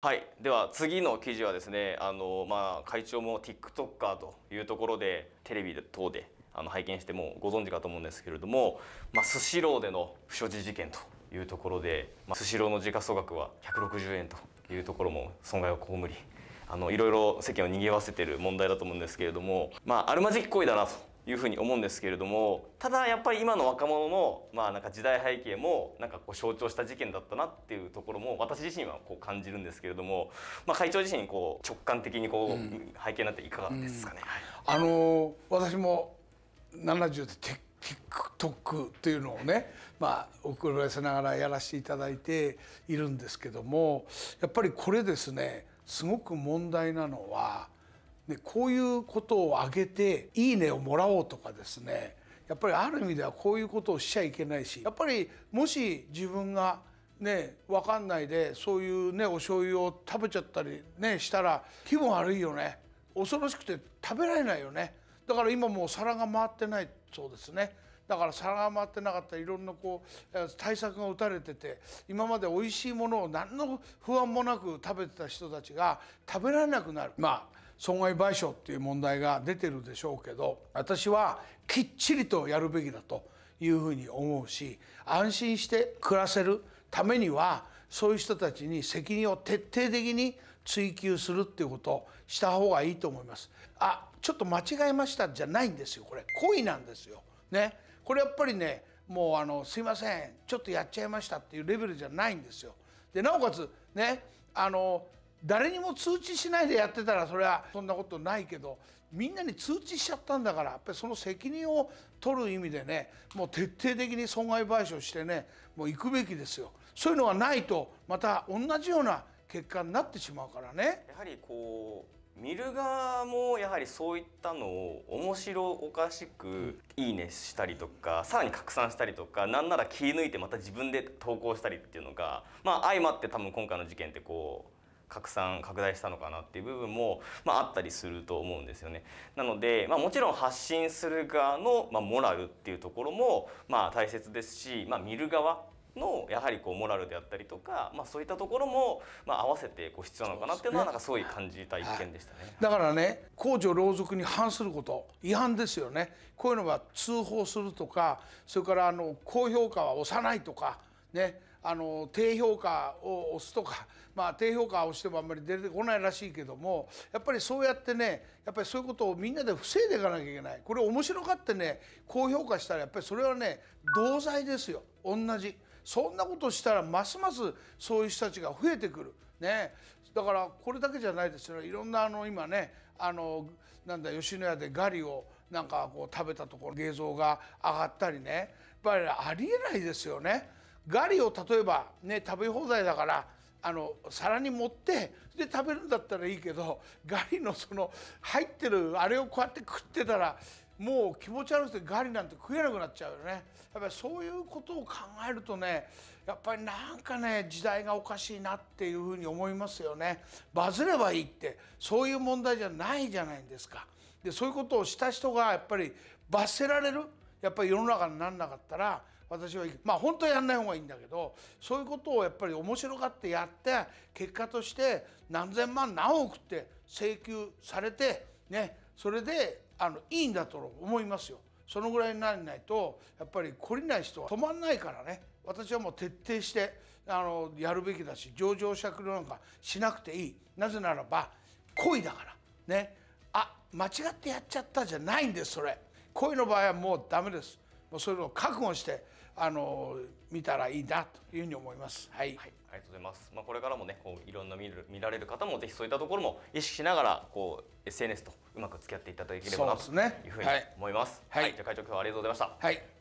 はい、では次の記事はですねあの、まあ、会長も TikToker というところでテレビ等であの拝見してもご存知かと思うんですけれどもスシローでの不所持事件というところでスシローの時価総額は160円というところも損害を被りあのいろいろ世間を賑わせてる問題だと思うんですけれども、まあ、あるまじき行為だなというふうに思うんですけれどもただやっぱり今の若者のまあなんか時代背景もなんかこう象徴した事件だったなっていうところも私自身はこう感じるんですけれども、まあ、会長自身こう直感的にこう、背景になっていかがですかね。うん、あのー、私も70で TikTok というのをね、まあ、お苦労せながらやらせていただいているんですけどもやっぱりこれですねすごく問題なのはでこういうことを挙げて「いいね」をもらおうとかですねやっぱりある意味ではこういうことをしちゃいけないしやっぱりもし自分がね分かんないでそういうねお醤油を食べちゃったりねしたら気分悪いよね恐ろしくて食べられないよねだから今もう皿が回ってないそうですねだから皿が回ってなかったらいろんなこう対策が打たれてて今まで美味しいものを何の不安もなく食べてた人たちが食べられなくなるまあ損害賠償っていう問題が出てるでしょうけど私はきっちりとやるべきだというふうに思うし安心して暮らせるためにはそういう人たちに責任を徹底的に追及するっていうことをした方がいいと思います。あちょっと間違えましたじゃないんですよこれ恋なんですよ。ね、これやっぱりねもうあのすいませんちょっとやっちゃいましたっていうレベルじゃないんですよ。でなおかつねあの誰にも通知しないでやってたらそれはそんなことないけどみんなに通知しちゃったんだからやっぱりその責任を取る意味でねもう徹底的に損害賠償してねもう行くべきですよ。そういうのがないとまた同じような結果になってしまうからね。やはりこう見る側もやはりそういったのを面白おかしくいいねしたりとかさらに拡散したりとかなんなら切り抜いてまた自分で投稿したりっていうのがまあ相まって多分今回の事件ってこう拡散拡大したのかなっていう部分も、まあ、あったりすると思うんですよね。なので、まあ、もちろん発信する側の、まあ、モラルっていうところも、まあ、大切ですし、まあ、見る側のやはりこうモラルであったりとか、まあ、そういったところも、まあ、合わせてこう必要なのかなっていうのはなんかすごい感じた一件でしたね、はい、だからね公序良俗に反すること違反ですよねこういうのは通報するとかそれからあの高評価は押さないとかねあの低評価を押すとか、まあ、低評価をしてもあんまり出てこないらしいけどもやっぱりそうやってねやっぱりそういうことをみんなで防いでいかなきゃいけないこれ面白かってね高評価したらやっぱりそれはね同罪ですよ同じそんなことしたらますますそういう人たちが増えてくる。ね、だからこれだけじゃないですよいろんなあの今ねあのなんだ吉野家でガリをなんかこう食べたところ芸像が上がったりねやっぱりありえないですよね。ガリを例えばね食べ放題だからあの皿に盛ってで食べるんだったらいいけどガリのその入ってるあれをこうやって食ってたらもう気持ち悪くてガリなんて食えなくなっちゃうよねやっぱりそういうことを考えるとねやっぱりなんかね時代がおかしいなっていうふうに思いますよねバズればいいってそういう問題じゃないじゃないですかでそういうことをした人がやっぱり罰せられるやっぱり世の中にならなかったら私はまあ本当はやんない方がいいんだけどそういうことをやっぱり面白がってやって結果として何千万何億って請求されてねそれであのいいんだと思いますよ。そのぐらいにならないとやっぱり懲りない人は止まんないからね私はもう徹底してあのやるべきだし上場酌量なんかしなくていいなぜならば恋だからねあ間違ってやっちゃったじゃないんですそれ。恋の場合はもうダメですもうそれを覚悟してあの見たらいいなというふうに思います。はい、はい、ありがとうございます。まあこれからもね、こういろんな見る見られる方もぜひそういったところも意識しながらこう SNS とうまく付き合っていただければなというふうに思います。すね、はい、はい、じゃ会長今日はありがとうございました。はい。